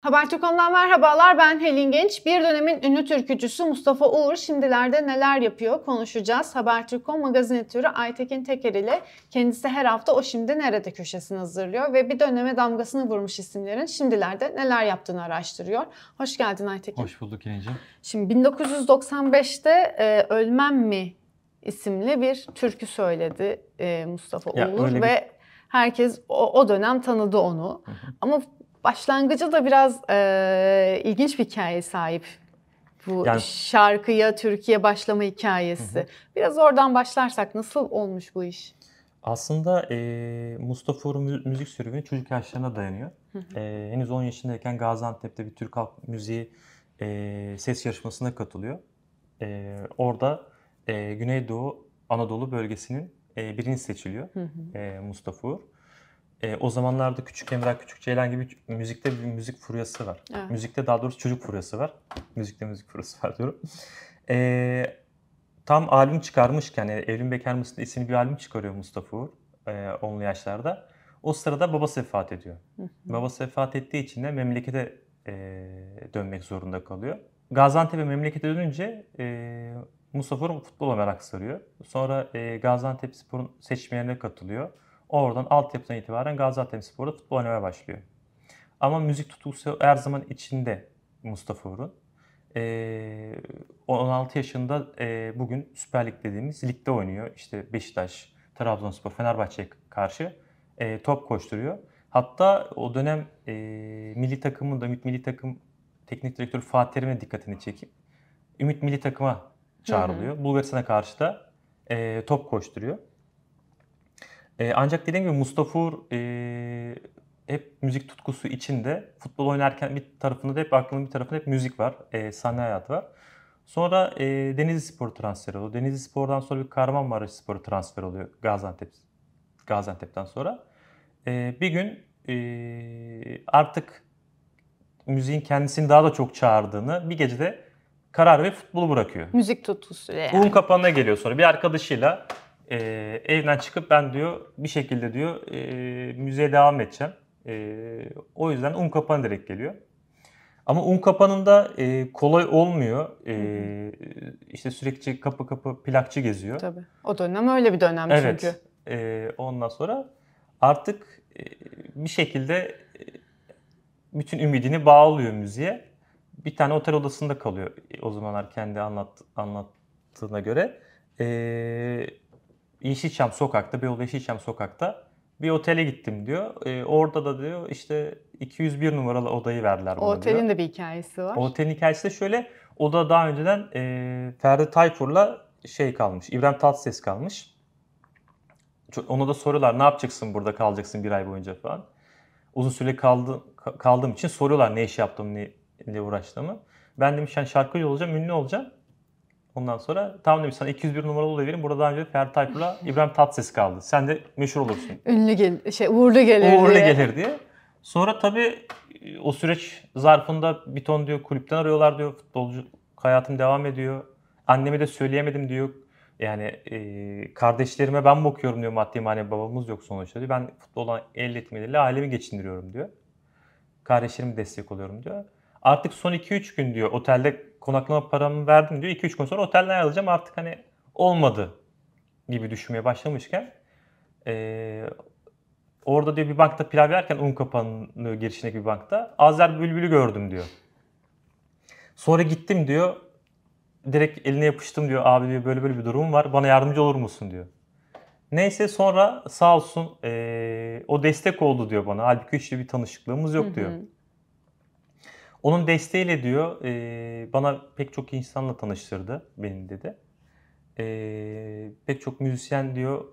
Haber.com'dan merhabalar ben Helin Genç. Bir dönemin ünlü türkücüsü Mustafa Uğur şimdilerde neler yapıyor konuşacağız. magazin editörü Aytekin Teker ile kendisi her hafta O Şimdi Nerede köşesini hazırlıyor ve bir döneme damgasını vurmuş isimlerin şimdilerde neler yaptığını araştırıyor. Hoş geldin Aytekin. Hoş bulduk Helin'ciğim. Şimdi 1995'te e, Ölmem Mi isimli bir türkü söyledi e, Mustafa ya, Uğur ve bir... herkes o, o dönem tanıdı onu. Ama Başlangıcı da biraz e, ilginç bir hikaye sahip. Bu yani... şarkıya Türkiye başlama hikayesi. Hı Biraz oradan başlarsak nasıl olmuş bu iş? Aslında e, Mustafa Uğur'un müzik serüveni çocuk yaşlarına dayanıyor. Hı hı. E, henüz 10 yaşındayken Gaziantep'te bir Türk halk müziği e, ses yarışmasına katılıyor. E, orada e, Güneydoğu Anadolu bölgesinin e, birini seçiliyor hı hı. E, Mustafa Uğur e, o zamanlarda Küçük Emrah, Küçük Ceylan gibi müzikte bir müzik furyası var. Evet. Müzikte daha doğrusu çocuk furyası var. Müzikte müzik furyası var diyorum. E, tam albüm çıkarmışken, yani Evrim Bekar mısın isimli bir albüm çıkarıyor Mustafa Uğur. E, onlu yaşlarda. O sırada babası vefat ediyor. Babası vefat ettiği için de memlekete e, dönmek zorunda kalıyor. Gaziantep'e memlekete dönünce e, Mustafa Uğur futbola merak sarıyor. Sonra e, Gaziantep Spor'un seçmelerine katılıyor. Oradan altyapıdan itibaren Gaziantep Spor'da futbol oynamaya başlıyor. Ama müzik tutkusu her zaman içinde Mustafa Uğur'un. Ee, 16 yaşında e, bugün Süper Lig dediğimiz ligde oynuyor. İşte Beşiktaş, Trabzonspor, Fenerbahçe'ye karşı e, top koşturuyor. Hatta o dönem e, milli takımın da Ümit Milli Takım teknik direktörü Fatih Terim'e dikkatini çekip Ümit Milli Takım'a çağrılıyor. Hı hı. Bulgaristan'a karşı da e, top koşturuyor. E, ancak dediğim gibi Mustafa Uğur e, hep müzik tutkusu içinde. Futbol oynarken bir tarafında da hep aklının bir tarafında hep müzik var. E, sahne hayatı var. Sonra e, Denizli Spor transferi oluyor. Denizli Spor'dan sonra bir Kahramanmaraş Spor'u transfer oluyor Gaziantep Gaziantep'ten sonra. E, bir gün e, artık müziğin kendisini daha da çok çağırdığını bir gecede karar ve futbolu bırakıyor. Müzik tutkusu. yani. Bunun kapanına geliyor sonra. Bir arkadaşıyla e, evden çıkıp ben diyor bir şekilde diyor e, müzeye devam edeceğim. E, o yüzden un kapanı direkt geliyor. Ama un kapanında e, kolay olmuyor. E, işte sürekli kapı kapı plakçı geziyor. Tabii. O dönem öyle bir dönem evet. çünkü. E, ondan sonra artık e, bir şekilde e, bütün ümidini bağlıyor müziğe. Bir tane otel odasında kalıyor o zamanlar kendi anlat, anlattığına göre. E, Yeşilçam sokakta, Beyoğlu Yeşilçam sokakta bir otele gittim diyor. E, orada da diyor işte 201 numaralı odayı verdiler bana o Otelin diyor. de bir hikayesi var. O otelin hikayesi de şöyle. O da daha önceden e, Ferdi Tayfur'la şey kalmış. İbrahim Tatlıses kalmış. Ona da soruyorlar ne yapacaksın burada kalacaksın bir ay boyunca falan. Uzun süre kaldı, kaldığım için soruyorlar ne iş yaptım, ne, ne uğraştığımı. Ben demiş yani şarkıcı olacağım, ünlü olacağım. Ondan sonra tamam demiş sana 201 numaralı odayı verin. Burada daha önce Ferdi Tayfur'la İbrahim Tatlıses kaldı. Sen de meşhur olursun. Ünlü gel şey uğurlu gelir uğurlu diye. gelir diye. Sonra tabii e, o süreç zarfında bir ton diyor kulüpten arıyorlar diyor. Futbolcu hayatım devam ediyor. Annemi de söyleyemedim diyor. Yani e, kardeşlerime ben bakıyorum diyor maddi manevi babamız yok sonuçta diyor. Ben futboldan el etmeleriyle ailemi geçindiriyorum diyor. Kardeşlerime destek oluyorum diyor. Artık son 2-3 gün diyor otelde konaklama paramı verdim diyor. 2-3 gün sonra otelden ayrılacağım artık hani olmadı gibi düşünmeye başlamışken e, orada diyor bir bankta pilav yerken un kapanı girişindeki bir bankta Azer Bülbül'ü gördüm diyor. Sonra gittim diyor direkt eline yapıştım diyor abi diyor böyle böyle bir durum var bana yardımcı olur musun diyor. Neyse sonra sağ olsun e, o destek oldu diyor bana. Halbuki işte bir tanışıklığımız yok diyor. Hı hı. Onun desteğiyle diyor e, bana pek çok insanla tanıştırdı benim dedi. E, pek çok müzisyen diyor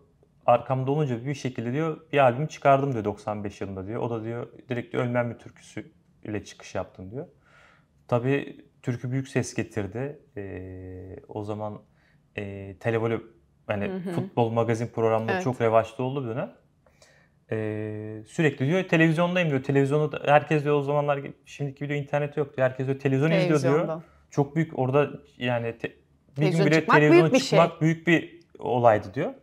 arkamda olunca bir şekilde diyor bir albüm çıkardım diyor 95 yılında diyor. O da diyor direkt diyor, Ölmem bir türküsü ile çıkış yaptım diyor. Tabii türkü büyük ses getirdi. E, o zaman e, televole yani hı hı. futbol magazin programları evet. çok revaçta oldu bir dönem e, sürekli diyor televizyondayım diyor. Televizyonda herkes diyor o zamanlar şimdiki video internet yok diyor. Herkes diyor televizyon izliyor diyor. Çok büyük orada yani te, bir gün bile çıkmak televizyona büyük şey. çıkmak şey. büyük bir olaydı diyor.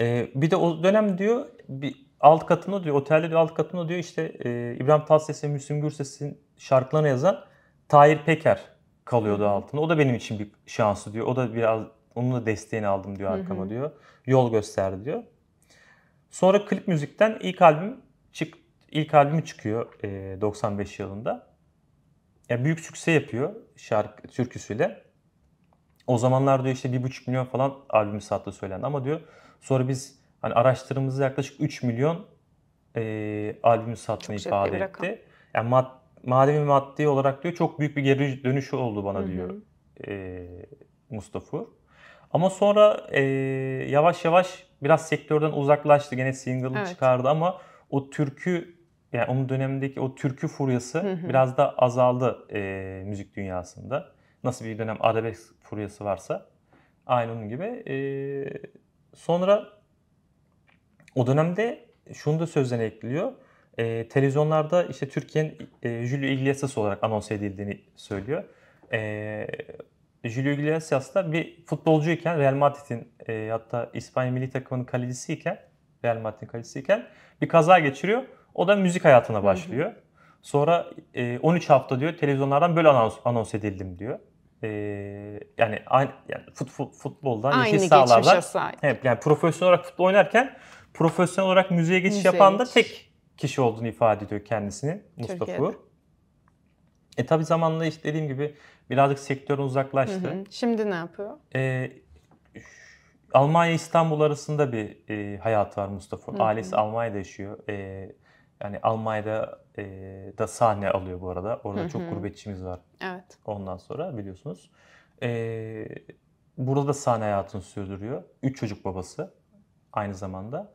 E, bir de o dönem diyor bir alt katında diyor otelde diyor alt katında diyor işte e, İbrahim Tatlıses'e Müslüm Gürses'in şarkılarını yazan Tahir Peker kalıyordu altında. O da benim için bir şansı diyor. O da biraz onun da desteğini aldım diyor arkama diyor. Yol gösterdi diyor. Sonra klip müzikten ilk albüm çık ilk albümü çıkıyor e, 95 yılında. Ya büyük sükse yapıyor şarkı türküsüyle. O zamanlar diyor işte bir buçuk milyon falan albümü sattı söylendi ama diyor sonra biz hani araştırmamızda yaklaşık 3 milyon e, albümü sattığını çok ifade etti. Rakam. Yani mad, manevi maddi olarak diyor çok büyük bir geri dönüşü oldu bana Hı-hı. diyor e, Mustafa. Ama sonra e, yavaş yavaş biraz sektörden uzaklaştı. Gene single'ı evet. çıkardı ama o türkü yani onun dönemindeki o türkü furyası hı hı. biraz da azaldı e, müzik dünyasında. Nasıl bir dönem arabesk furyası varsa aynı onun gibi. E, sonra o dönemde şunu da sözden ekliyor. E, televizyonlarda işte Türkiye'nin e, Julio Iglesias olarak anons edildiğini söylüyor. E, Julio Iglesias da bir futbolcuyken Real Madrid'in e, hatta İspanya milli takımının kalecisiyken Real Madrid'in kalecisiyken bir kaza geçiriyor. O da müzik hayatına başlıyor. Sonra e, 13 hafta diyor televizyonlardan böyle anons, anons edildim diyor. E, yani aynı yani fut, fut, futboldan aynı yeşil Hep Evet, yani profesyonel olarak futbol oynarken profesyonel olarak müziğe geçiş müziğe yapan da tek kişi olduğunu ifade ediyor kendisini Mustafa Uğur. E tabi zamanla işte dediğim gibi birazcık sektörün uzaklaştı. Hı hı. Şimdi ne yapıyor? E, Almanya İstanbul arasında bir e, hayatı var Mustafa'nın. Ailesi Almanya'da yaşıyor. E, yani Almanya'da e, da sahne alıyor bu arada. Orada hı hı. çok gurbetçimiz var. Evet. Ondan sonra biliyorsunuz. E, burada da sahne hayatını sürdürüyor. Üç çocuk babası aynı zamanda.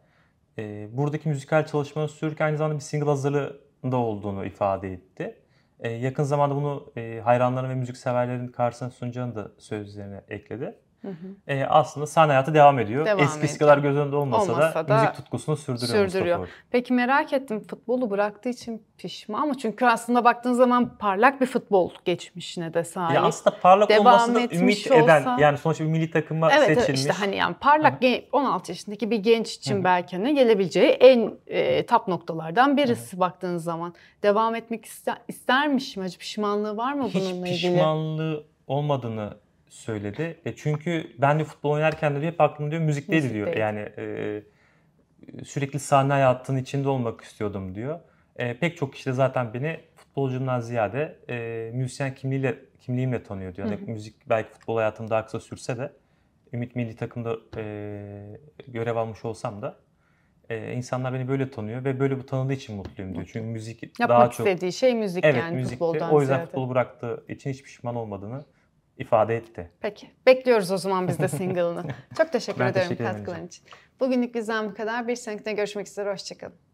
E, buradaki müzikal çalışmanın sürürken aynı zamanda bir single hazırlığında olduğunu ifade etti. Ee, yakın zamanda bunu e, hayranların ve müzikseverlerin karşısına sunacağını da sözlerine ekledi hı hı. E, aslında sahne hayatı devam ediyor. Devam Eskisi kadar göz önünde olmasa, olmasa da, da müzik tutkusunu sürdürüyor, sürdürüyor. Peki merak ettim futbolu bıraktığı için pişman mı? Çünkü aslında baktığın zaman parlak bir futbol geçmişine de sahip. Ya aslında parlak devam ümit olsa... eden yani sonuçta bir milli takıma evet, seçilmiş. Evet işte hani yani parlak hı. 16 yaşındaki bir genç için hı. belki hani gelebileceği en e, tap noktalardan birisi hı. baktığınız zaman. Devam etmek ister, istermiş mi? Pişmanlığı var mı Hiç bununla ilgili? Hiç pişmanlığı olmadığını söyledi. E çünkü ben de futbol oynarken de hep aklım diyor müzikteydi Müzik diyor. Değil. Yani e, sürekli sahne hayatının içinde olmak istiyordum diyor. E, pek çok kişi de zaten beni futbolcumdan ziyade e, müzisyen kimliğiyle kimliğimle tanıyor diyor. Yani müzik belki futbol hayatım daha kısa sürse de Ümit Milli Takım'da e, görev almış olsam da e, insanlar beni böyle tanıyor ve böyle bu tanıdığı için mutluyum diyor. Çünkü müzik Yapmak daha çok... Yapmak istediği şey müzik evet, yani müzikti. futboldan O yüzden ziyade. futbolu bıraktığı için hiç pişman olmadığını ifade etti. Peki. Bekliyoruz o zaman biz de single'ını. Çok teşekkür ben ederim teşekkür katkıların için. Bugünlük bizden bu kadar. Bir sonraki görüşmek üzere. Hoşçakalın.